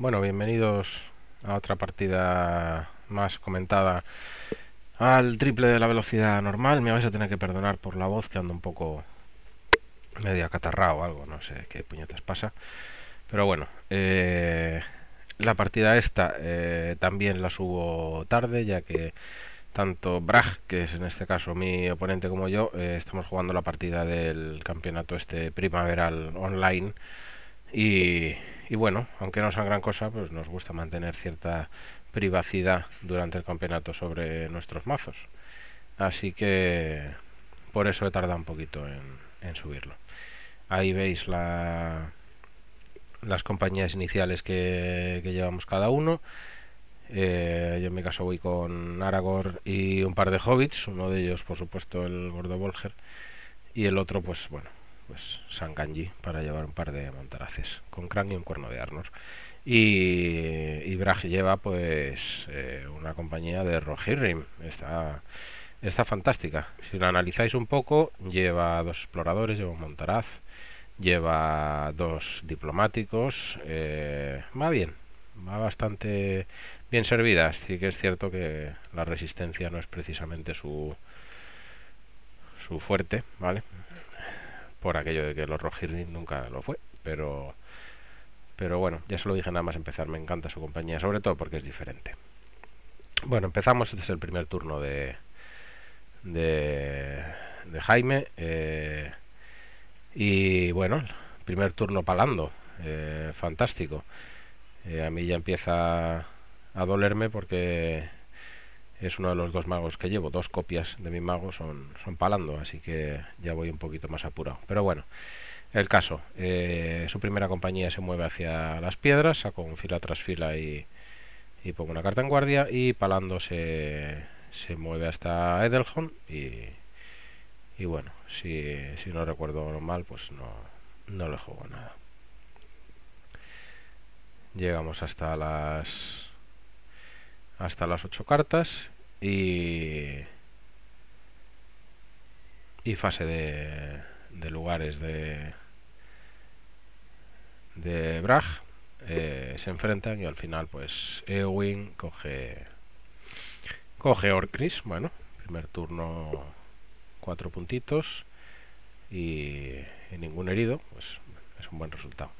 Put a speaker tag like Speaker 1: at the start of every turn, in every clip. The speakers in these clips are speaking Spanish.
Speaker 1: Bueno, bienvenidos a otra partida más comentada al triple de la velocidad normal. Me vais a tener que perdonar por la voz que ando un poco medio acatarrado o algo, no sé qué puñetas pasa. Pero bueno, eh, la partida esta eh, también la subo tarde ya que tanto Brag, que es en este caso mi oponente como yo, eh, estamos jugando la partida del campeonato este primaveral online y y bueno, aunque no sean gran cosa, pues nos gusta mantener cierta privacidad durante el campeonato sobre nuestros mazos. Así que por eso he tardado un poquito en, subirlo. Ahí veis las compañías iniciales que, llevamos cada uno. Eh, yo en mi caso voy con Aragorn y un par de hobbits, uno de ellos por supuesto el gordo volger y el otro pues bueno, pues Sanganji para llevar un par de montaraces con cráneo y un cuerno de Arnor. Y, y lleva pues eh, una compañía de Rohirrim, está, está fantástica. Si la analizáis un poco, lleva dos exploradores, lleva un montaraz, lleva dos diplomáticos, eh, va bien, va bastante bien servida. Así que es cierto que la resistencia no es precisamente su, su fuerte, ¿vale? por aquello de que los Rohirrim nunca lo fue, pero pero bueno, ya se lo dije nada más empezar, me encanta su compañía, sobre todo porque es diferente. Bueno, empezamos, este es el primer turno de, de, Jaime, eh, y bueno, primer turno palando, eh, fantástico. Eh, a mí ya empieza a dolerme porque es uno de los dos magos que llevo. Dos copias de mi mago son, son palando, así que ya voy un poquito más apurado. Pero bueno, el caso. Eh, su primera compañía se mueve hacia las piedras, saco un fila tras fila y, pongo una carta en guardia. Y palando se, mueve hasta Edelhorn, y, y bueno, si, no recuerdo mal, pues no, no le juego nada. Llegamos hasta las hasta las ocho cartas y, y fase de, lugares de, de Brag eh, se enfrentan y al final pues Ewing coge coge Orcris, bueno, primer turno cuatro puntitos y, ningún herido, pues es un buen resultado.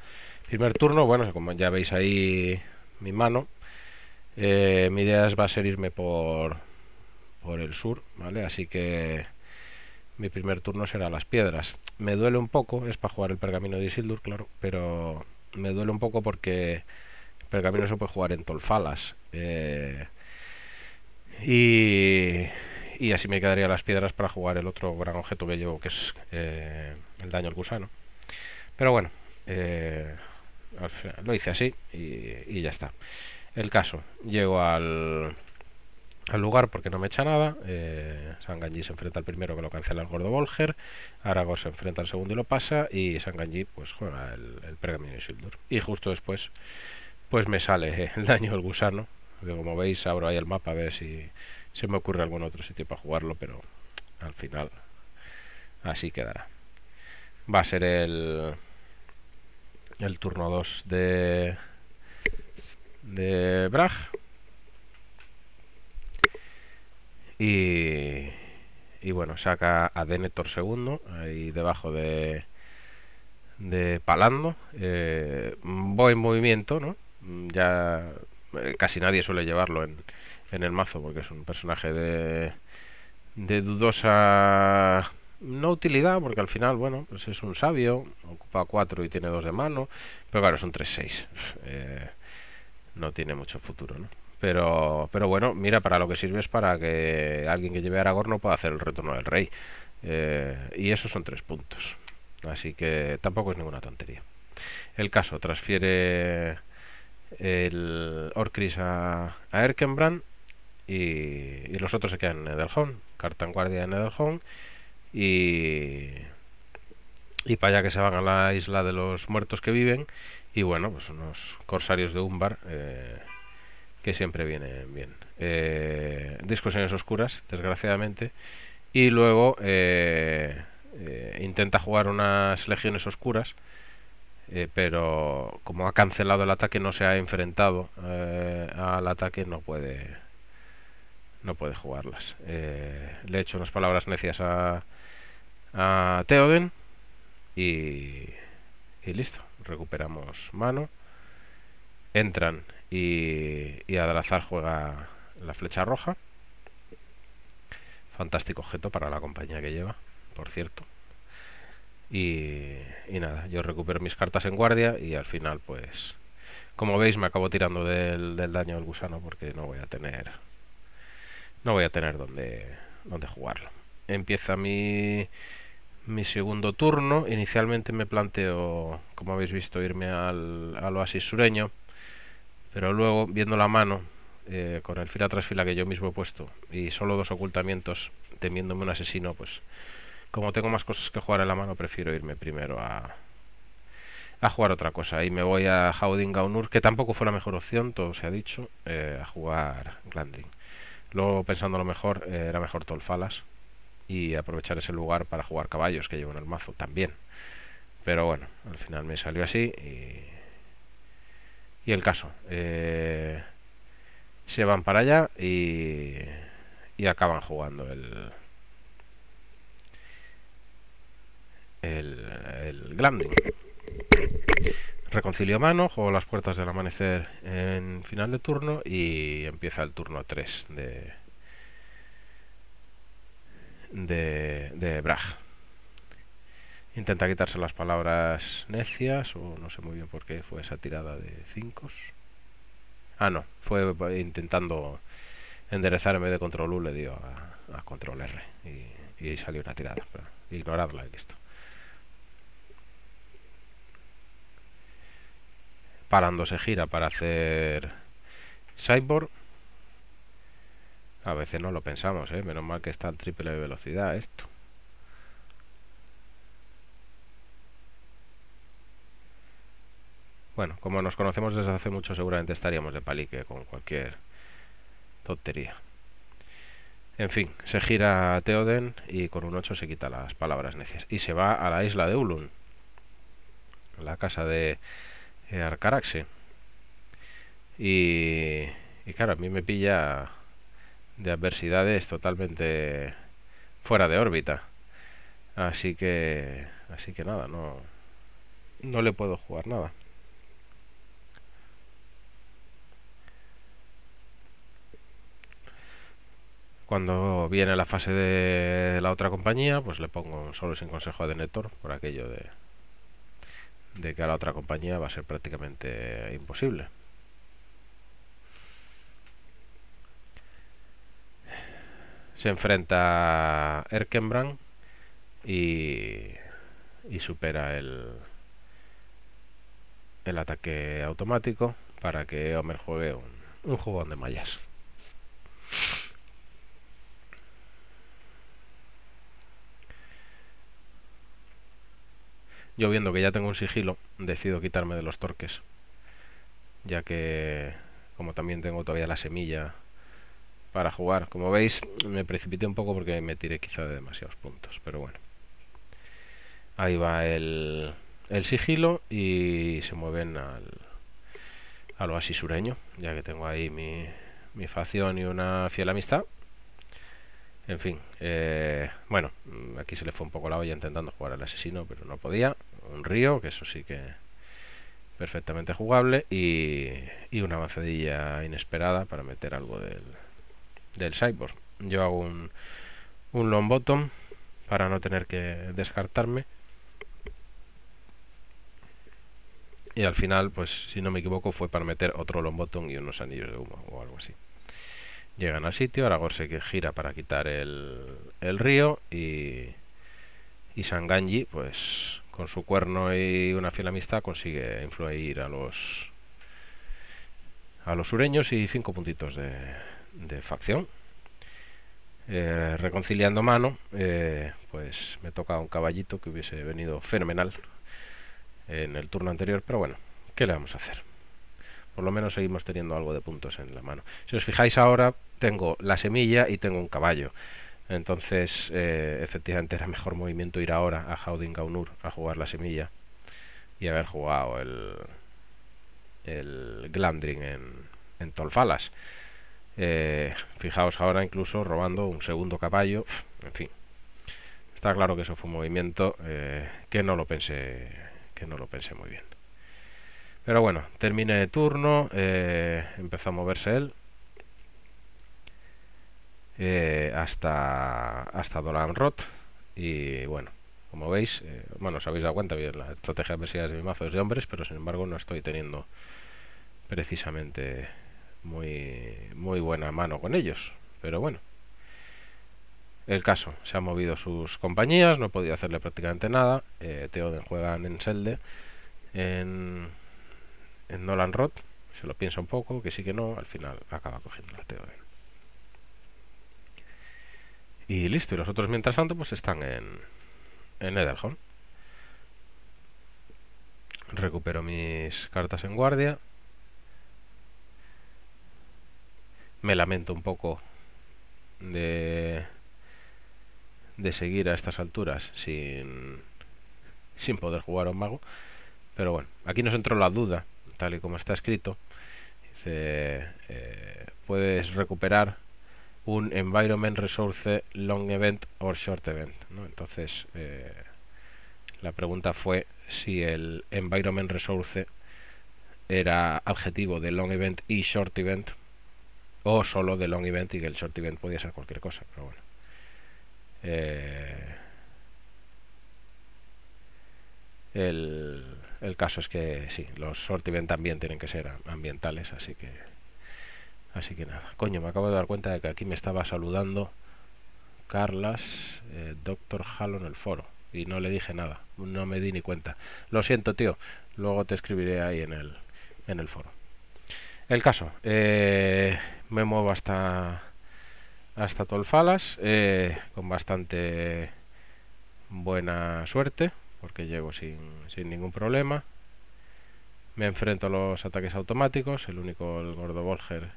Speaker 1: Primer turno, bueno, como ya veis ahí mi mano, eh, mi idea va a ser irme por, el sur, ¿vale? Así que mi primer turno será las piedras. Me duele un poco, es para jugar el pergamino de Isildur, claro, pero me duele un poco porque el pergamino se puede jugar en Tolfalas. Eh, y, así me quedaría las piedras para jugar el otro gran objeto que llevo, que es eh, el daño al gusano. Pero bueno, lo hice así y ya está. El caso, llego al, al lugar porque no me echa nada. Eh, Sanganji se enfrenta al primero que lo cancela el gordo Volger Aragor se enfrenta al segundo y lo pasa. Y Sanganji pues juega el, el pergamino y Sildur. Y justo después pues me sale el daño del gusano. como veis abro ahí el mapa a ver si se me ocurre algún otro sitio para jugarlo. Pero al final así quedará. Va a ser el, el turno 2 de de Brag. Y, y bueno, saca a Denethor segundo ahí debajo de, de Palando. Eh, en movimiento, ¿no? Ya eh, casi nadie suele llevarlo en, el mazo porque es un personaje de, de dudosa no utilidad, porque al final, bueno, pues es un sabio, ocupa 4 y tiene 2 de mano, pero claro, son un 3-6 no tiene mucho futuro, ¿no? Pero, pero bueno, mira, para lo que sirve es para que alguien que lleve a Aragorn no pueda hacer el retorno del rey. Eh, y esos son tres puntos. Así que tampoco es ninguna tontería. El caso, transfiere el Orcris a, Erkenbrand y, los otros se quedan en Edelhon. Cartan guardia en Edelhound y, y para allá que se van a la isla de los muertos que viven y bueno, pues unos corsarios de Umbar eh, que siempre vienen bien. Eh, discusiones oscuras, desgraciadamente, y luego eh, intenta jugar unas legiones oscuras, pero como ha cancelado el ataque, no se ha enfrentado al ataque, no puede no puede jugarlas. le he hecho unas palabras necias a, a y, y listo recuperamos mano. Entran y, y Adalazar juega la flecha roja. Fantástico objeto para la compañía que lleva, por cierto. Y, nada, yo recupero mis cartas en guardia y al final pues... Como veis me acabo tirando del, daño del gusano porque no voy a tener... No voy a tener donde, donde jugarlo. Empieza mi mi segundo turno. Inicialmente me planteo, como habéis visto, irme al, al oasis sureño, pero luego, viendo la mano, eh, con el fila tras fila que yo mismo he puesto y solo dos ocultamientos, temiéndome un asesino, pues como tengo más cosas que jugar en la mano, prefiero irme primero a, jugar otra cosa. Y me voy a Hauding Gaunur, que tampoco fue la mejor opción, todo se ha dicho, eh, a jugar Glanding Luego, pensando lo mejor, eh, era mejor Tolfalas y aprovechar ese lugar para jugar caballos que llevo en el mazo también. Pero bueno, al final me salió así y, el caso. Eh, se van para allá y, y acaban jugando el, el, el Glanding. Reconcilio mano, juego las puertas del amanecer en final de turno y empieza el turno 3 de, de, de Intenta quitarse las palabras necias, o no sé muy bien por qué fue esa tirada de 5. Ah, no, fue intentando enderezar en vez de control U, le dio a, control R y, salió una tirada. Pero ignoradla y listo. parándose gira para hacer Cyborg a veces no lo pensamos, ¿eh? Menos mal que está al triple de velocidad esto. Bueno, como nos conocemos desde hace mucho, seguramente estaríamos de palique con cualquier tontería. En fin, se gira a Teoden y con un 8 se quita las palabras necias. Y se va a la isla de Ulun, la casa de eh, Arcaraxe. Y, y claro, a mí me pilla de adversidades totalmente fuera de órbita. Así que, así que nada, no, no le puedo jugar nada. Cuando viene la fase de la otra compañía, pues le pongo solo sin consejo a Denethor por aquello de, de que a la otra compañía va a ser prácticamente imposible. se enfrenta a Erkenbrand y, supera el, el ataque automático para que Homer juegue un, un jugón de mallas. Yo viendo que ya tengo un sigilo, decido quitarme de los torques, ya que como también tengo todavía la semilla para jugar. Como veis, me precipité un poco porque me tiré quizá de demasiados puntos, pero bueno. Ahí va el, sigilo y se mueven al, al oasis sureño, ya que tengo ahí mi, mi facción y una fiel amistad. En fin, eh, bueno, aquí se le fue un poco la olla intentando jugar al asesino, pero no podía. Un río, que eso sí que perfectamente jugable, y, y una avanzadilla inesperada para meter algo del, del cyborg. Yo hago un, un long bottom para no tener que descartarme. Y al final, pues si no me equivoco, fue para meter otro long bottom y unos anillos de humo o algo así. Llegan al sitio, Aragor se gira para quitar el, el río y, y Sanganji, pues con su cuerno y una fiel amistad, consigue influir a los, a los sureños y cinco puntitos de, de facción. Eh, reconciliando mano, eh, pues me toca un caballito que hubiese venido fenomenal en el turno anterior, pero bueno, ¿qué le vamos a hacer? Por lo menos seguimos teniendo algo de puntos en la mano. Si os fijáis ahora, tengo la semilla y tengo un caballo. Entonces, eh, efectivamente era mejor movimiento ir ahora a Hauding Gaunur a jugar la semilla y haber jugado el, el Glamdring en, en Tolfalas. Eh, fijaos ahora incluso robando un segundo caballo, en fin. Está claro que eso fue un movimiento eh, que no lo pensé, que no lo pensé muy bien. Pero bueno, terminé turno, eh, empezó a moverse él hasta hasta Dolan Roth y bueno, como veis, bueno, os habéis dado cuenta bien la estrategia de de mi mazo de hombres, pero sin embargo no estoy teniendo precisamente muy, muy buena mano con ellos. Pero bueno, el caso, se han movido sus compañías, no he podido hacerle prácticamente nada. Eh, Theoden juegan en Selde, en, Nolan Roth, se lo piensa un poco, que sí que no, al final acaba cogiendo la Teoden Y listo, y los otros mientras tanto pues están en, en Recupero mis cartas en guardia me lamento un poco de, de seguir a estas alturas sin, sin poder jugar un mago. Pero bueno, aquí nos entró la duda, tal y como está escrito. Dice, eh, puedes recuperar un Environment Resource Long Event o Short Event. Entonces, eh, la pregunta fue si el Environment Resource era adjetivo de Long Event y Short Event o solo de long event y que el short event podía ser cualquier cosa, pero bueno. Eh, el, caso es que sí, los short event también tienen que ser ambientales, así que así que nada. Coño, me acabo de dar cuenta de que aquí me estaba saludando Carlas, eh, Doctor Halo en el foro y no le dije nada, no me di ni cuenta. Lo siento, tío. Luego te escribiré ahí en el en el foro. El caso, eh, me muevo hasta hasta Tolfalas eh, con bastante buena suerte, porque llego sin, ningún problema. Me enfrento a los ataques automáticos, el único, el Gordo Volger,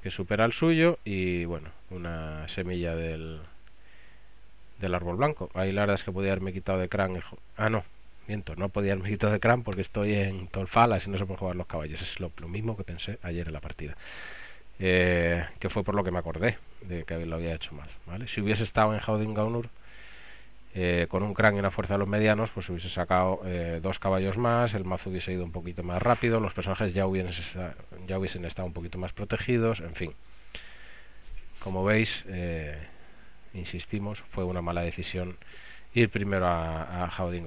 Speaker 1: que supera el suyo, y bueno, una semilla del, del árbol blanco. hay largas que podía haberme quitado de crán. Eh, ah, no, no podía el de crán porque estoy en Tolfalas y no se por jugar los caballos. Es lo, mismo que pensé ayer en la partida. Eh, que fue por lo que me acordé de que lo había hecho mal. Si hubiese estado en Howding Gaunur eh, con un crán y una fuerza de los medianos, pues hubiese sacado eh, dos caballos más, el mazo hubiese ido un poquito más rápido, los personajes ya hubiesen, ya hubiesen estado un poquito más protegidos, en fin. Como veis, insistimos, fue una mala decisión ir primero a, a Howding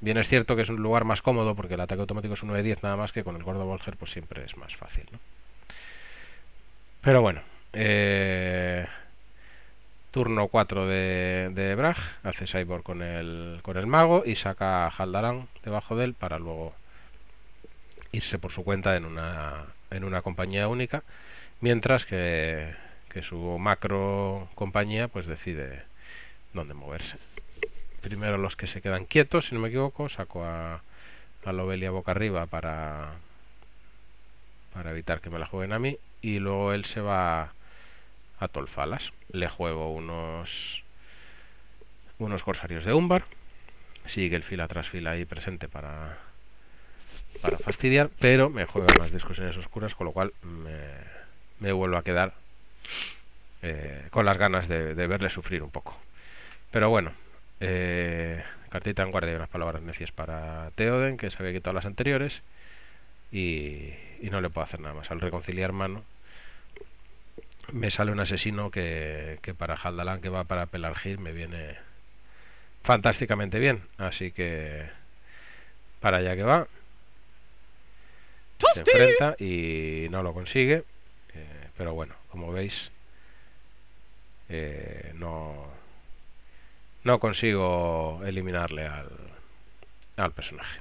Speaker 1: Bien es cierto que es un lugar más cómodo porque el ataque automático es 1 de 10 nada más que con el gordo volger pues siempre es más fácil, ¿no? Pero bueno, eh, turno 4 de, de hace Cyborg con el, con el mago y saca a Haldaran debajo de él para luego irse por su cuenta en una, en una compañía única, mientras que, que su macro compañía pues decide dónde moverse primero los que se quedan quietos, si no me equivoco, saco a, a Lobelia boca arriba para, para evitar que me la jueguen a mí, y luego él se va a Tolfalas. Le juego unos, unos corsarios de Umbar, sigue el fila tras fila ahí presente para, para fastidiar, pero me juegan las discusiones oscuras, con lo cual me, vuelvo a quedar eh, con las ganas de verle sufrir un poco. Pero bueno, eh, cartita en guardia, unas palabras necias para Teoden, que se había quitado las anteriores. Y, no le puedo hacer nada más. Al reconciliar mano, me sale un asesino que, para Haldalan, que va para Pelargir, me viene fantásticamente bien. Así que para allá que va. Se enfrenta y no lo consigue. Eh, pero bueno, como veis, eh, no, no consigo eliminarle al, personaje.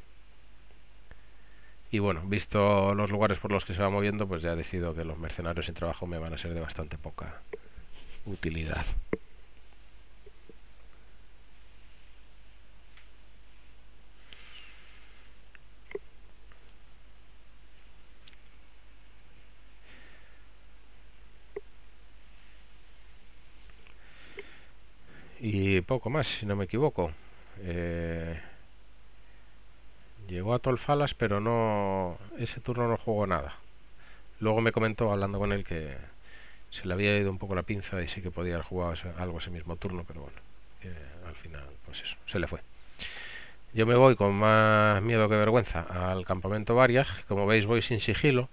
Speaker 1: Y bueno, visto los lugares por los que se va moviendo, pues ya decido que los mercenarios sin trabajo me van a ser de bastante poca utilidad. y poco más, si no me equivoco. Eh, llegó a Tolfalas, pero no ese turno no jugó nada. Luego me comentó, hablando con él, que se le había ido un poco la pinza y sí que podía haber jugado algo ese mismo turno, pero bueno, al final, pues eso, se le fue. Yo me voy con más miedo que vergüenza al campamento Varias. Como veis, voy sin sigilo.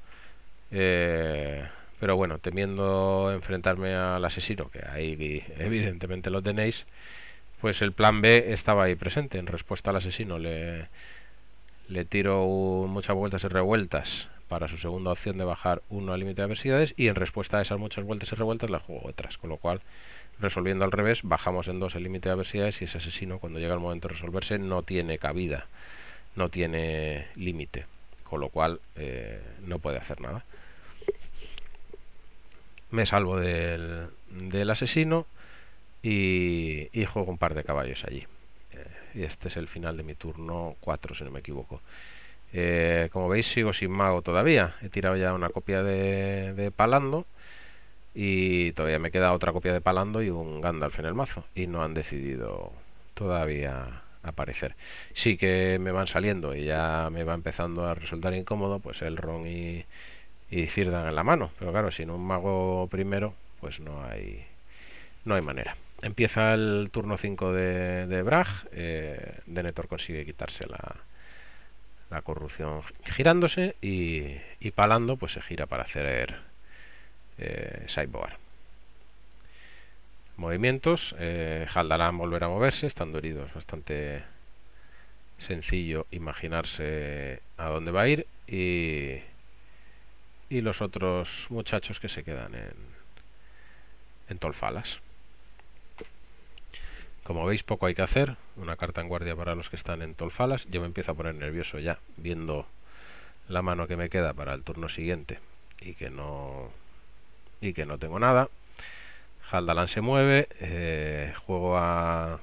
Speaker 1: Eh, pero bueno, temiendo enfrentarme al asesino, que ahí evidentemente lo tenéis, pues el plan B estaba ahí presente. En respuesta al asesino le, le tiro muchas vueltas y revueltas para su segunda opción de bajar uno al límite de adversidades y en respuesta a esas muchas vueltas y revueltas le juego otras, con lo cual resolviendo al revés bajamos en dos el límite de adversidades y ese asesino cuando llega el momento de resolverse no tiene cabida, no tiene límite, con lo cual eh, no puede hacer nada me salvo del, asesino y, y, juego un par de caballos allí. Eh, y este es el final de mi turno 4, si no me equivoco. Eh, como veis sigo sin mago todavía. He tirado ya una copia de, de, Palando y todavía me queda otra copia de Palando y un Gandalf en el mazo. Y no han decidido todavía aparecer. Sí que me van saliendo y ya me va empezando a resultar incómodo pues el Ron y, y Cirdan en la mano. Pero claro, sin un mago primero, pues no hay, no hay manera. Empieza el turno 5 de, de Brag. Eh, Denethor consigue quitarse la, la corrupción girándose y, y, Palando pues se gira para hacer eh, sideboard. Movimientos. Eh, Haldarán volver a moverse, estando heridos bastante sencillo imaginarse a dónde va a ir y y los otros muchachos que se quedan en, en Tolfalas. Como veis, poco hay que hacer. Una carta en guardia para los que están en Tolfalas. Yo me empiezo a poner nervioso ya, viendo la mano que me queda para el turno siguiente y que no, y que no tengo nada. Haldalan se mueve, eh, juego a,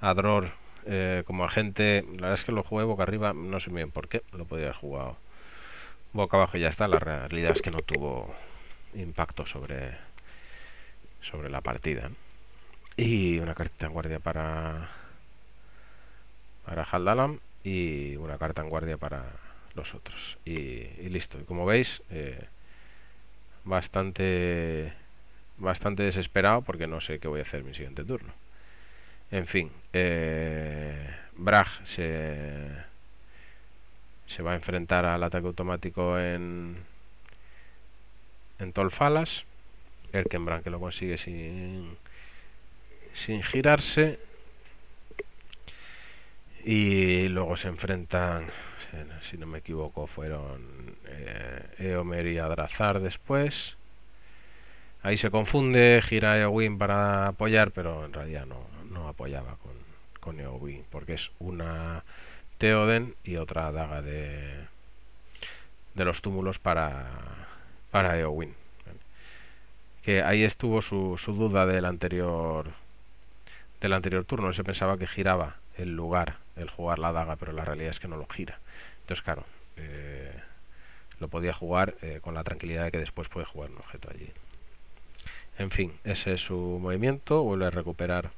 Speaker 1: a Dror eh, como agente. La verdad es que lo jugué boca arriba, no sé bien por qué, lo podría haber jugado boca abajo ya está. La realidad es que no tuvo impacto sobre, sobre la partida. Y una carta en guardia para, para Haldalam y una carta en guardia para los otros. Y, listo. Y como veis, eh, bastante, bastante desesperado porque no sé qué voy a hacer en mi siguiente turno. En fin, eh, Brag se se va a enfrentar al ataque automático en, en Tolfalas. Erkenbrand que lo consigue sin, sin girarse. Y luego se enfrentan, si no me equivoco, fueron eh, Eomer y Adrazar después. Ahí se confunde, gira Eowyn para apoyar, pero en realidad no, no apoyaba con, con Eowyn, porque es una Teoden y otra daga de, de los túmulos para, para Eowyn. Que ahí estuvo su, su, duda del anterior, del anterior turno. Se pensaba que giraba el lugar, el jugar la daga, pero la realidad es que no lo gira. Entonces, claro, eh, lo podía jugar eh, con la tranquilidad de que después puede jugar un objeto allí. En fin, ese es su movimiento, vuelve a recuperar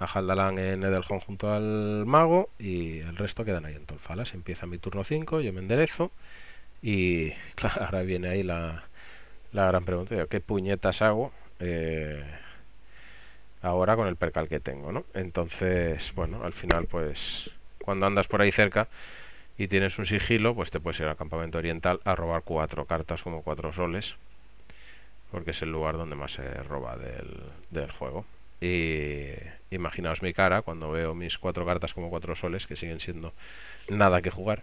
Speaker 1: a Haldalan en Edelhorn junto al mago y el resto quedan ahí en Tolfalas. Empieza mi turno 5, yo me enderezo y ahora viene ahí la, gran pregunta, ¿qué puñetas hago eh, ahora con el percal que tengo? Entonces, bueno, al final pues cuando andas por ahí cerca y tienes un sigilo, pues te puedes ir al campamento oriental a robar cuatro cartas como cuatro soles, porque es el lugar donde más se roba del, del juego y imaginaos mi cara cuando veo mis cuatro cartas como cuatro soles, que siguen siendo nada que jugar.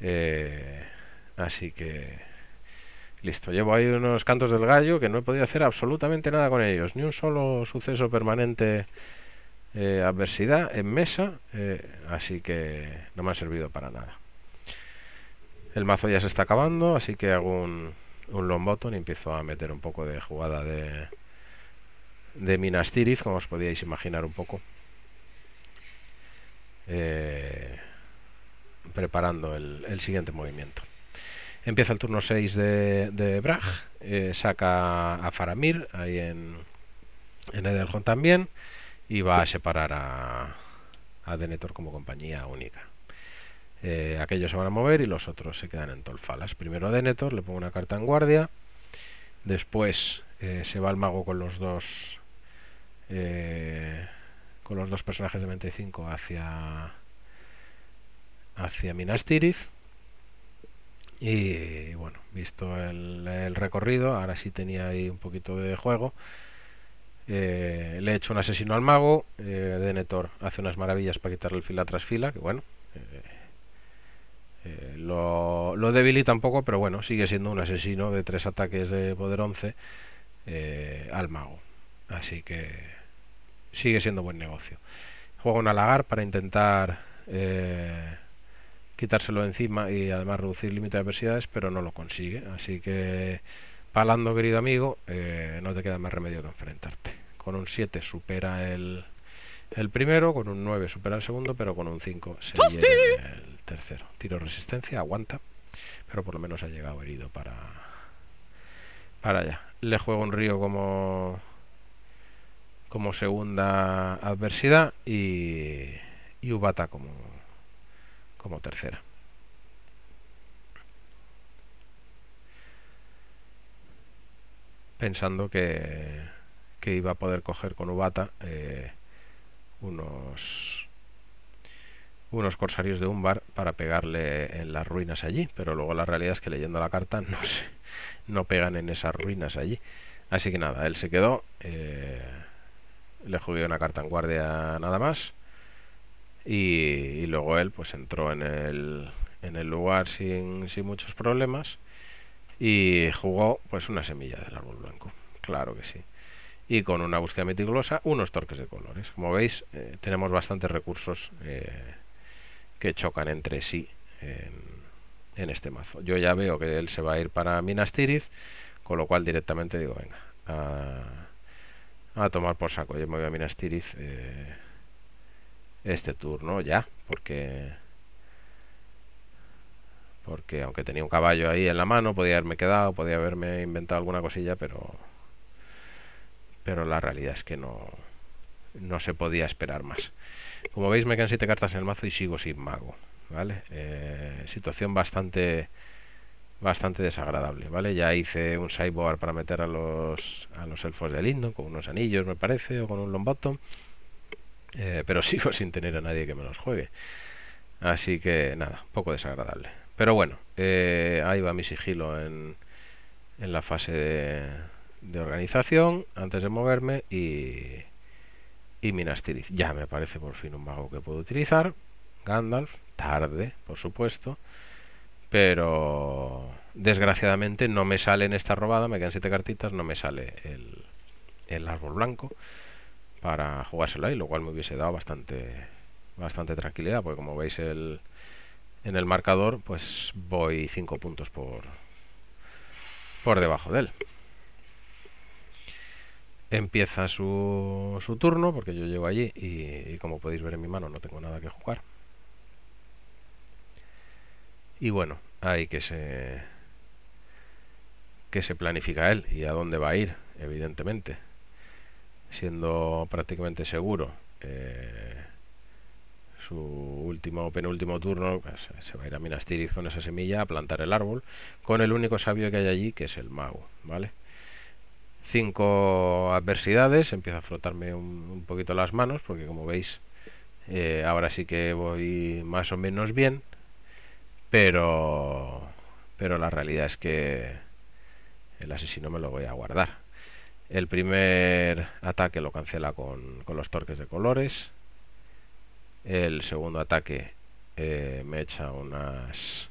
Speaker 1: Eh, así que... Listo, llevo ahí unos cantos del gallo que no he podido hacer absolutamente nada con ellos, ni un solo suceso permanente eh, adversidad en mesa, eh, así que no me han servido para nada. El mazo ya se está acabando, así que hago un, un long button y empiezo a meter un poco de jugada de, de Minas Tirith, como os podíais imaginar un poco. Eh, preparando el, siguiente movimiento. Empieza el turno 6 de, de eh, saca a Faramir ahí en, en Edelhon también y va a separar a, a Denethor como compañía única. Eh, aquellos se van a mover y los otros se quedan en Tolfalas. Primero Denethor, le pongo una carta en guardia, después se va el mago con los dos eh, con los dos personajes de 25 hacia hacia Minas Tirith y bueno, visto el, recorrido, ahora sí tenía ahí un poquito de juego. Eh, le he hecho un asesino al mago. Eh, de Denethor hace unas maravillas para quitarle el fila tras fila, que bueno. lo, lo, debilita un poco, pero bueno, sigue siendo un asesino de tres ataques de poder 11 al mago. Así que sigue siendo buen negocio. Juega un Alagar para intentar eh, quitárselo encima y además reducir límite de adversidades, pero no lo consigue. Así que, palando, querido amigo, eh, no te queda más remedio que enfrentarte. Con un 7 supera el, el primero, con un 9 supera el segundo, pero con un 5 se llega el tercero. Tiro resistencia, aguanta, pero por lo menos ha llegado herido para, para allá. Le juego un río como como segunda adversidad y, Ubata como, como tercera. Pensando que, iba a poder coger con Ubata eh, unos unos corsarios de Umbar para pegarle en las ruinas allí, pero luego la realidad es que leyendo la carta no se, no pegan en esas ruinas allí. Así que nada, él se quedó. Eh, le jugué una carta en guardia nada más. Y, luego él pues entró en el, en el lugar sin, sin, muchos problemas y jugó pues una semilla del árbol blanco, claro que sí. Y con una búsqueda meticulosa unos torques de colores. Como veis, eh, tenemos bastantes recursos eh, que chocan entre sí en, este mazo. Yo ya veo que él se va a ir para Minas Tirith, con lo cual directamente digo, venga, a a tomar por saco. Yo me voy a Minas Tirith eh, este turno ya, porque porque aunque tenía un caballo ahí en la mano, podía haberme quedado, podía haberme inventado alguna cosilla, pero pero la realidad es que no no se podía esperar más. Como veis, me quedan siete cartas en el mazo y sigo sin mago, ¿vale? Eh, situación bastante bastante desagradable, ¿vale? Ya hice un sideboard para meter a los, a los elfos de Lindon con unos anillos, me parece, o con un lombato, eh, pero sigo sin tener a nadie que me los juegue. Así que nada, poco desagradable. Pero bueno, eh, ahí va mi sigilo en, en la fase de, organización, antes de moverme, y, y Minas Ya me parece por fin un mago que puedo utilizar. Gandalf, tarde, por supuesto. Pero desgraciadamente no me sale en esta robada, me quedan 7 cartitas, no me sale el, árbol blanco para jugárselo ahí, lo cual me hubiese dado bastante, bastante tranquilidad, porque como veis en el marcador, pues voy 5 puntos por, por debajo de él. Empieza su, turno, porque yo llego allí y como podéis ver en mi mano no tengo nada que jugar. Y bueno, hay que se que se planifica él y a dónde va a ir, evidentemente, siendo prácticamente seguro. Eh, su último o penúltimo turno pues, se va a ir a Minas Tirith con esa semilla a plantar el árbol con el único sabio que hay allí que es el mago vale cinco adversidades empieza a frotarme un, poquito las manos porque como veis eh, ahora sí que voy más o menos bien pero, la realidad es que el asesino me lo voy a guardar. El primer ataque lo cancela con, los torques de colores. El segundo ataque eh, me echa unas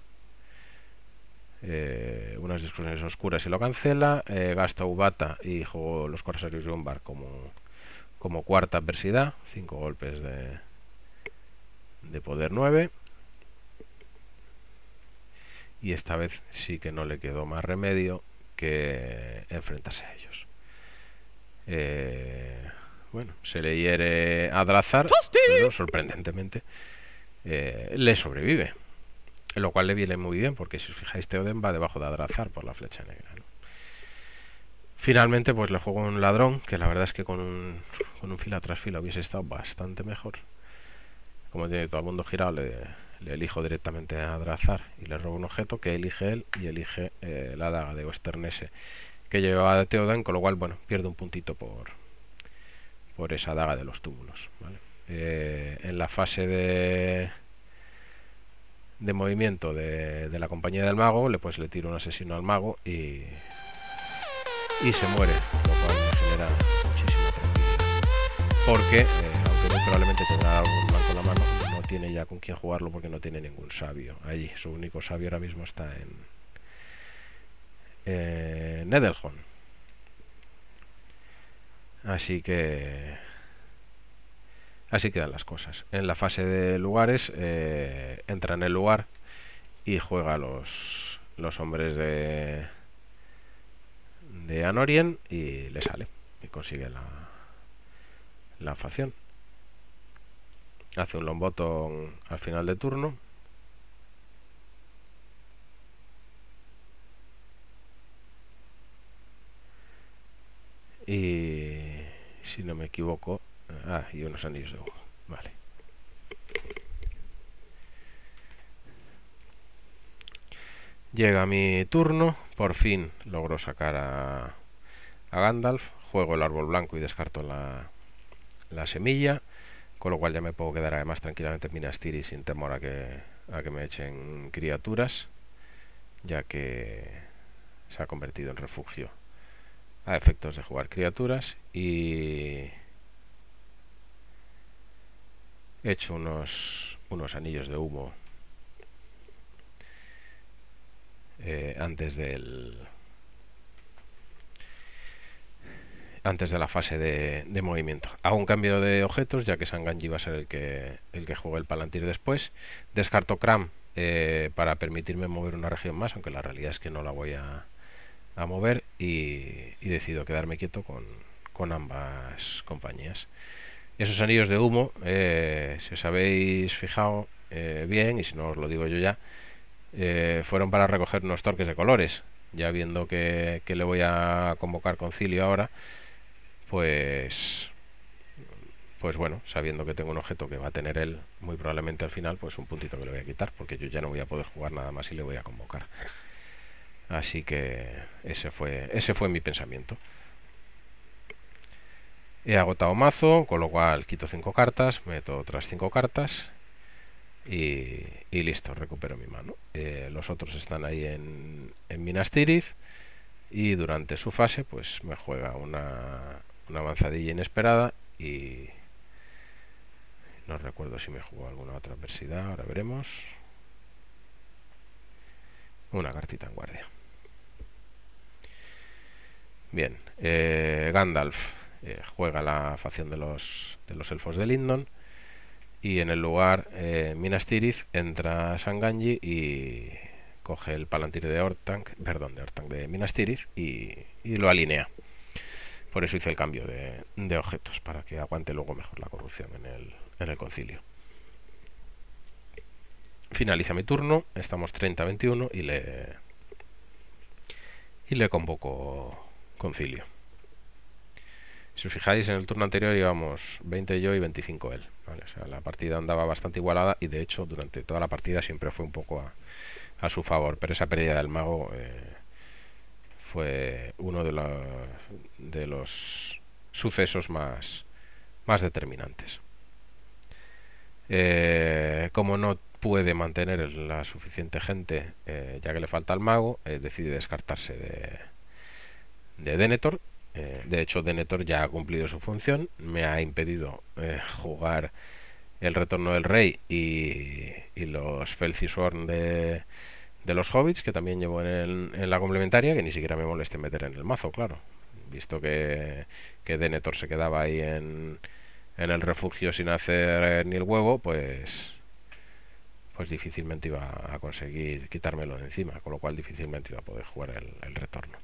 Speaker 1: eh, unas discusiones oscuras y lo cancela. Eh, gasto Ubata y juego los Corsarios Jumbar como, como cuarta adversidad. Cinco golpes de, de poder 9 y esta vez sí que no le quedó más remedio que enfrentarse a ellos. Eh, bueno, se le hiere a Drazar, pero sorprendentemente eh, le sobrevive. Lo cual le viene muy bien, porque si os fijáis, Teoden va debajo de Adrazar por la flecha negra. Finalmente, pues le juego un ladrón, que la verdad es que con un, con un fila tras fila hubiese estado bastante mejor. Como tiene todo el mundo girado, le, le elijo directamente a Drazar y le robo un objeto que elige él y elige eh, la daga de Westernese que llevaba de Teodan, con lo cual, bueno, pierde un puntito por, por esa daga de los túbulos eh, en la fase de, de movimiento de, la compañía del mago, le, pues, le tiro un asesino al mago y, y se muere, lo cual Porque, eh, aunque probablemente tendrá algún mal en la mano, tiene ya con quien jugarlo porque no tiene ningún sabio allí. Su único sabio ahora mismo está en, en Así que así quedan las cosas. En la fase de lugares eh, entra en el lugar y juega los, los hombres de, de Anorien y le sale y consigue la, la facción hace un long al final de turno y si no me equivoco ah, y unos anillos de ojo vale llega mi turno por fin logro sacar a, a Gandalf juego el árbol blanco y descarto la, la semilla con lo cual ya me puedo quedar además tranquilamente en Minas Tirith sin temor a que, me echen criaturas, ya que se ha convertido en refugio a efectos de jugar criaturas y he hecho unos, unos anillos de humo eh, antes del, antes de la fase de, movimiento. Hago un cambio de objetos, ya que Sanganji va a ser el que, el que juegue el Palantir después. Descarto Cram eh, para permitirme mover una región más, aunque la realidad es que no la voy a, a mover y, decido quedarme quieto con, ambas compañías. Esos anillos de humo, eh, si os habéis fijado eh, bien, y si no os lo digo yo ya, fueron para recoger unos torques de colores. Ya viendo que, que le voy a convocar concilio ahora, pues pues bueno, sabiendo que tengo un objeto que va a tener él muy probablemente al final, pues un puntito que le voy a quitar, porque yo ya no voy a poder jugar nada más y le voy a convocar. Así que ese fue, ese fue mi pensamiento. He agotado mazo, con lo cual quito 5 cartas, meto otras 5 cartas y, listo, recupero mi mano. Eh, los otros están ahí en, en Minas y durante su fase pues me juega una, una avanzadilla inesperada y no recuerdo si me jugó alguna otra adversidad, ahora veremos. Una cartita en guardia. Bien, eh, Gandalf eh, juega la facción de los, de los elfos de Lindon y en el lugar eh, Minas Tirith entra Sanganji y coge el palantir de Ortank, perdón, de Ortank de Minas Tirith y, y lo alinea. Por eso hice el cambio de, objetos, para que aguante luego mejor la corrupción en el, concilio. Finaliza mi turno, estamos 30-21 y le, y le convoco concilio. Si os fijáis, en el turno anterior íbamos 20 yo y 25 él. la partida andaba bastante igualada y de hecho durante toda la partida siempre fue un poco a, su favor. Pero esa pérdida del mago eh, fue uno de, los de los sucesos más, más determinantes. Eh, como no puede mantener la suficiente gente, eh, ya que le falta al mago, eh, decide descartarse de, de Denethor. de hecho, Denethor ya ha cumplido su función, me ha impedido jugar el retorno del rey y, y los Sworn de de los hobbits, que también llevo en, la complementaria, que ni siquiera me moleste meter en el mazo, claro. Visto que, que Denethor se quedaba ahí en, en el refugio sin hacer eh, ni el huevo, pues, pues difícilmente iba a conseguir quitármelo de encima, con lo cual difícilmente iba a poder jugar el, retorno.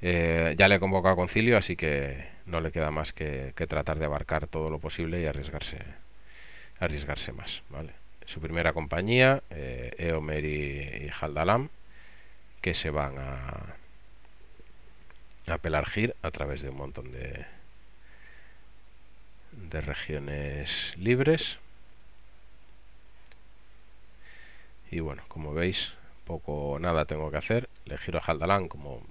Speaker 1: Eh, ya le he convocado a concilio, así que no le queda más que, que tratar de abarcar todo lo posible y arriesgarse, arriesgarse más, ¿vale? su primera compañía, eh, Eomer y, y, que se van a, a Pelargir a través de un montón de, de regiones libres. Y bueno, como veis, poco o nada tengo que hacer. Le giro a Haldalam como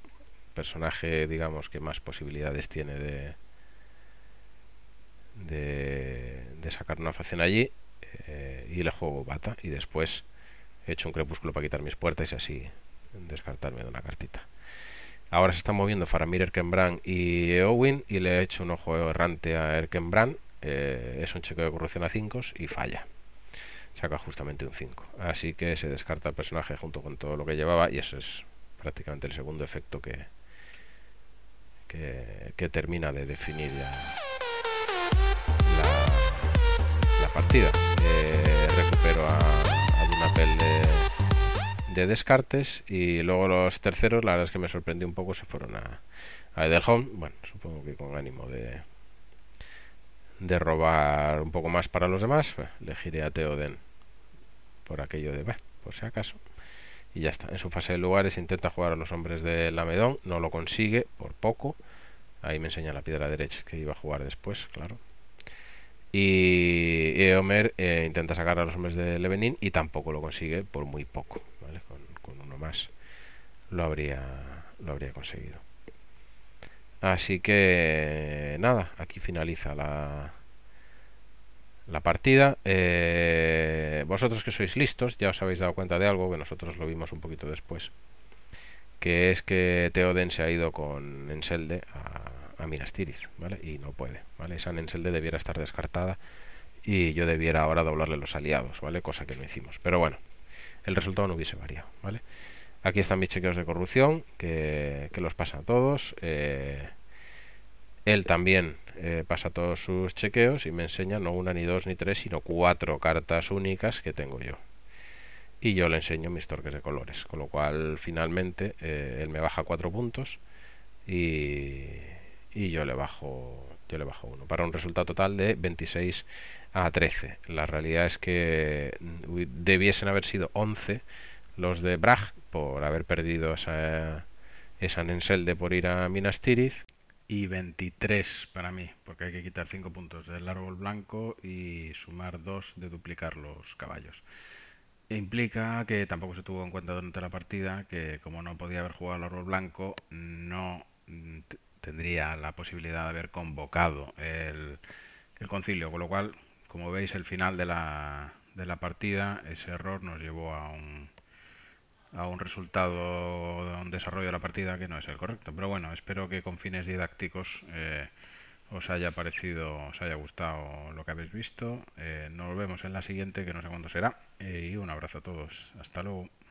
Speaker 1: personaje, digamos, que más posibilidades tiene de, de, de sacar una facción allí eh, y le juego bata y después he hecho un crepúsculo para quitar mis puertas y así descartarme de una cartita. Ahora se están moviendo Faramir, Erkenbrand y Owen y le he hecho un ojo errante a Erkenbrand. Eh, es un chequeo de corrupción a 5 y falla. Saca justamente un 5. Así que se descarta el personaje junto con todo lo que llevaba y eso es prácticamente el segundo efecto que, que, termina de definir la partida a, una papel de, Descartes y luego los terceros, la verdad es que me sorprendió un poco, se fueron a, a bueno, supongo que con ánimo de de robar un poco más para los demás, elegiré pues, a Teoden por aquello de, por si acaso y ya está. En su fase de lugares intenta jugar a los hombres de Lamedón, no lo consigue por poco. Ahí me enseña la piedra derecha que iba a jugar después, claro. Y, Eomer Homer eh, intenta sacar a los hombres de Levenin y tampoco lo consigue por muy poco. Con, uno más lo habría, lo habría conseguido. Así que nada, aquí finaliza la, la partida. Eh, vosotros que sois listos ya os habéis dado cuenta de algo que nosotros lo vimos un poquito después. Que es que Teoden se ha ido con Enselde a a Minas Tirith, ¿vale? Y no puede, ¿vale? San debiera estar descartada y yo debiera ahora doblarle los aliados, ¿vale? Cosa que no hicimos. Pero bueno, el resultado no hubiese variado, ¿vale? Aquí están mis chequeos de corrupción, que, los pasa a todos. Eh, él también eh, pasa todos sus chequeos y me enseña no una, ni dos, ni tres, sino cuatro cartas únicas que tengo yo. Y yo le enseño mis torques de colores, con lo cual finalmente eh, él me baja cuatro puntos y y yo le bajo yo le bajo uno para un resultado total de 26 a 13 la realidad es que mm, debiesen haber sido 11 los de Bragg por haber perdido esa, esa Nenselde por ir a Minas Tirith y 23 para mí porque hay que quitar 5 puntos del árbol blanco y sumar 2 de duplicar los caballos implica que tampoco se tuvo en cuenta durante la partida que como no podía haber jugado el árbol blanco no mm, tendría la posibilidad de haber convocado el, concilio, con lo cual, como veis, el final de la, partida, ese error nos llevó a un, a un resultado, a un desarrollo de la partida que no es el correcto. Pero bueno, espero que con fines didácticos eh, os haya parecido, os haya gustado lo que habéis visto. Eh, nos vemos en la siguiente, que no sé cuándo será. Eh, y un abrazo a todos. Hasta luego.